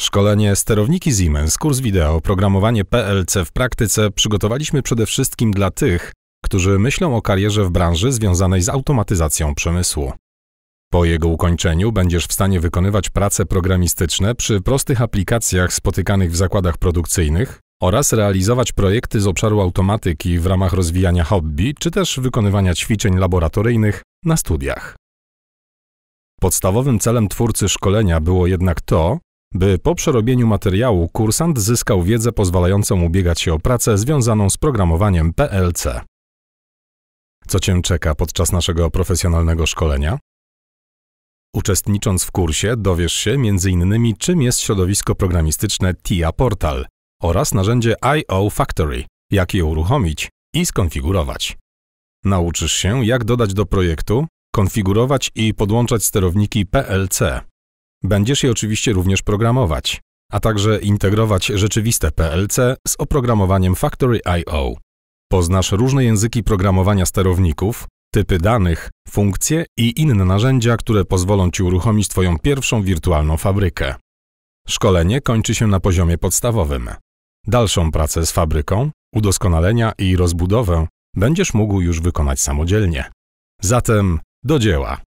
Szkolenie Sterowniki Siemens, kurs wideo, programowanie PLC w praktyce przygotowaliśmy przede wszystkim dla tych, którzy myślą o karierze w branży związanej z automatyzacją przemysłu. Po jego ukończeniu będziesz w stanie wykonywać prace programistyczne przy prostych aplikacjach spotykanych w zakładach produkcyjnych oraz realizować projekty z obszaru automatyki w ramach rozwijania hobby czy też wykonywania ćwiczeń laboratoryjnych na studiach. Podstawowym celem twórcy szkolenia było jednak to, by po przerobieniu materiału kursant zyskał wiedzę pozwalającą ubiegać się o pracę związaną z programowaniem PLC. Co Cię czeka podczas naszego profesjonalnego szkolenia? Uczestnicząc w kursie dowiesz się m.in. czym jest środowisko programistyczne TIA Portal oraz narzędzie IO Factory, jak je uruchomić i skonfigurować. Nauczysz się, jak dodać do projektu, konfigurować i podłączać sterowniki PLC Będziesz je oczywiście również programować, a także integrować rzeczywiste PLC z oprogramowaniem Factory.io. Poznasz różne języki programowania sterowników, typy danych, funkcje i inne narzędzia, które pozwolą Ci uruchomić Twoją pierwszą wirtualną fabrykę. Szkolenie kończy się na poziomie podstawowym. Dalszą pracę z fabryką, udoskonalenia i rozbudowę będziesz mógł już wykonać samodzielnie. Zatem do dzieła!